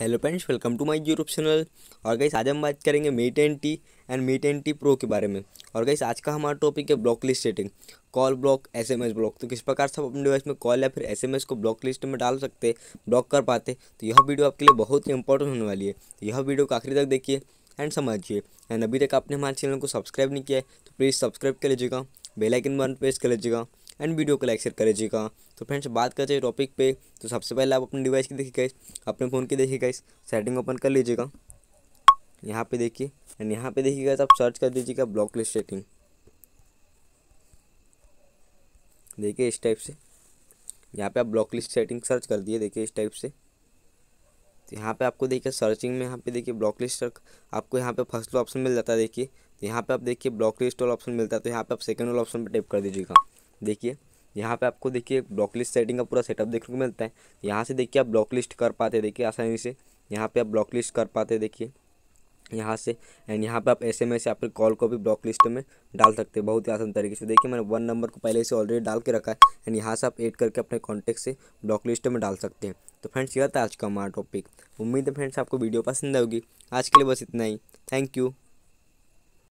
hello friends welcome to my YouTube channel और guys आज हम बात करेंगे Mi ten T and Mi ten T pro के बारे में और गाइस आज का हमारा टॉपिक है block list setting call block SMS block तो किस प्रकार से आप अपने डिवाइस में कॉल या फिर एसएमएस को ब्लॉक लिस्ट में डाल सकते ब्लॉक कर पाते तो यह वीडियो आपके लिए बहुत ही इंपॉर्टेंट होने वाली है यह वीडियो को आखिरी तक देखिए एंड समझिए एंड अभी तक आपने हमारे चैनल को सब्सक्राइब नहीं किया है तो प्लीज़ सब्सक्राइब कर लीजिएगा बेलाइकन बटन प्रेस कर लीजिएगा एंड वीडियो को लाइक शेयर कर लीजिएगा तो फ्रेंड्स बात करते हैं टॉपिक पे तो सबसे पहले आप अपने डिवाइस की देखिए गाइस अपने फ़ोन की देखिए गाइस सेटिंग ओपन कर लीजिएगा यहाँ पे देखिए एंड यहाँ पे देखिए गाइस आप सर्च कर दीजिएगा ब्लॉक लिस्ट सेटिंग देखिए इस टाइप से यहाँ पे आप ब्लॉक लिस्ट सेटिंग सर्च कर दिए देखिए इस टाइप से तो यहाँ पे आपको देखिए सर्चिंग में यहाँ पे देखिए ब्लॉक लिस्ट आपको यहाँ पे फर्स्ट ऑप्शन मिल जाता है देखिए तो यहाँ पे आप देखिए ब्लॉक लिस्ट वाला ऑप्शन मिलता है तो यहाँ पे आप सेकंड वाला ऑप्शन पे टाइप कर दीजिएगा देखिए यहाँ पे आपको देखिए ब्लॉक लिस्ट सेटिंग का पूरा सेटअप देखने को मिलता है यहाँ से देखिए आप ब्लॉक लिस्ट कर पाते देखिए आसानी से यहाँ पे आप ब्लॉक लिस्ट कर पाते देखिए यहाँ से एंड यहाँ पे आप ऐसे में एस या फिर कॉल को भी ब्लॉक लिस्ट में डाल सकते हैं बहुत ही आसान तरीके से देखिए मैंने वन नंबर को पहले से ऑलरेडी डाल के रखा है एंड यहाँ से आप एड करके अपने कॉन्टेक्ट से ब्लॉक लिस्ट में डाल सकते हैं तो फ्रेंड्स यह था आज का हमारा टॉपिक उम्मीद है फ्रेंड्स आपको वीडियो पसंद आएगी आज के लिए बस इतना ही थैंक यू